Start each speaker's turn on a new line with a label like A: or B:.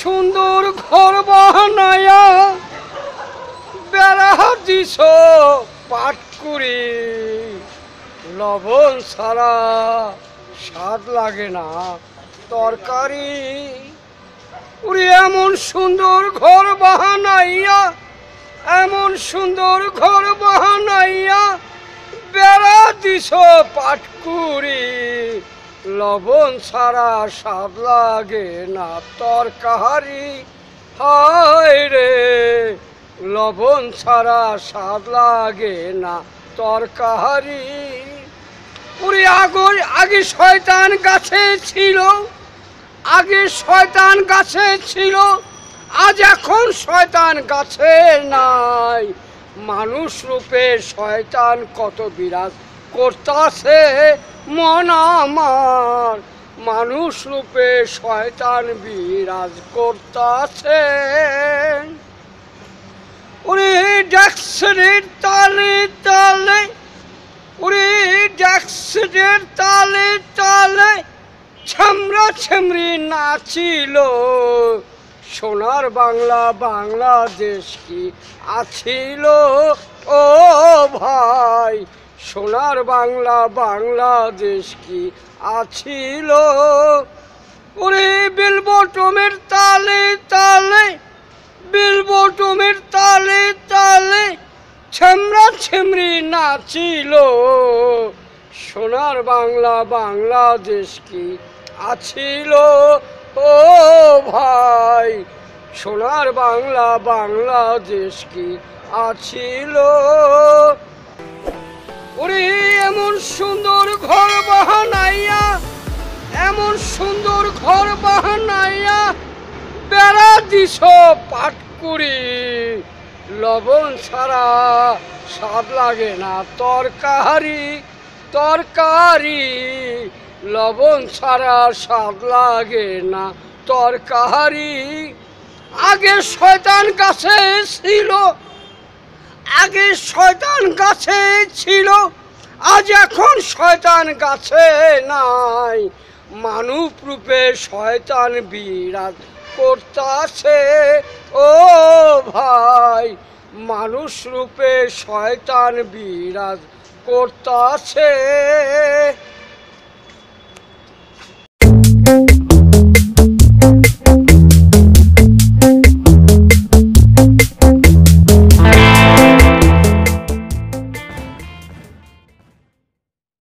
A: সুন্দর ঘর বানায়া বেড়া দিস পাট করে লবণ ছাড়া স্বাদ লাগে না তরকারি উড়ি এমন সুন্দর ঘর বাহানাইয়া এমন সুন্দর ঘর বাহানাইয়া বেড়া দিস পাটকুরি লবণ ছাড়া স্বাদ লাগে না তরকারি হায় রে লবণ ছাড়া স্বাদ লাগে না তরকারি পুরি আগর আগে শয়তান গাছে ছিল আগে শয়তান গাছে ছিল আজ এখন শয়তান গাছে নাই মানুষ রূপে শয়তান কত বিরাজ করতাছে মন আমার মানুষ রূপে শয়তান বিরাজ করতাছে উনি ড্যাক্সিনের তালে তালে উনি ড্যাক্সিনের তালে তালে ছামড়া ছামরি নাচিল সোনার বাংলা বাংলাদেশ কি আছিল ও ভাই সোনার বাংলা বাংলাদেশ কি আছিল ওরে বিলবটমের তালে তালে বিলবটমের তালে তালে ছেমরা ছেমরি নাচিল সোনার বাংলা বাংলাদেশ কি আছিল ও ভাই সোনার বাংলা বাংলাদেশ কি আছিল সুন্দর ঘর বাহানাইয়া এমন সুন্দর ঘর বাহানাইয়া বেড়া দিস পাট করি লবণ ছাড়া স্বাদ লাগে না তরকারি তরকারি লবণ ছাড়া স্বাদ লাগে না তরকারি আগে শয়তান কাছে ছিল আগে শয়তান কাছে ছিল আজ এখন শয়তান গাছে নাই মানুষ রূপে শয়তান বিরাজ করতাছে ও ভাই মানুষ রূপে শয়তান বিরাজ করতাছে